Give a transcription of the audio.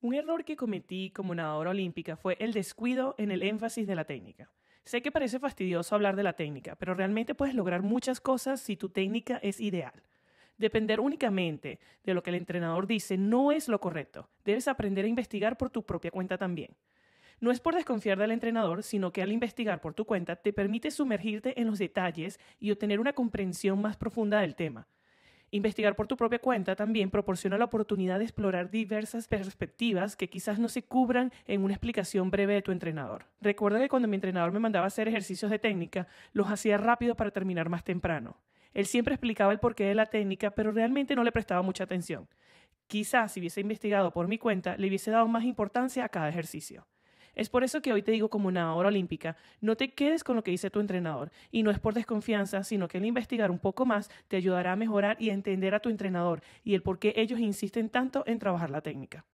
Un error que cometí como nadadora olímpica fue el descuido en el énfasis de la técnica. Sé que parece fastidioso hablar de la técnica, pero realmente puedes lograr muchas cosas si tu técnica es ideal. Depender únicamente de lo que el entrenador dice no es lo correcto. Debes aprender a investigar por tu propia cuenta también. No es por desconfiar del entrenador, sino que al investigar por tu cuenta te permite sumergirte en los detalles y obtener una comprensión más profunda del tema. Investigar por tu propia cuenta también proporciona la oportunidad de explorar diversas perspectivas que quizás no se cubran en una explicación breve de tu entrenador. Recuerda que cuando mi entrenador me mandaba hacer ejercicios de técnica, los hacía rápido para terminar más temprano. Él siempre explicaba el porqué de la técnica, pero realmente no le prestaba mucha atención. Quizás si hubiese investigado por mi cuenta, le hubiese dado más importancia a cada ejercicio. Es por eso que hoy te digo como nadadora olímpica, no te quedes con lo que dice tu entrenador. Y no es por desconfianza, sino que el investigar un poco más te ayudará a mejorar y entender a tu entrenador y el por qué ellos insisten tanto en trabajar la técnica.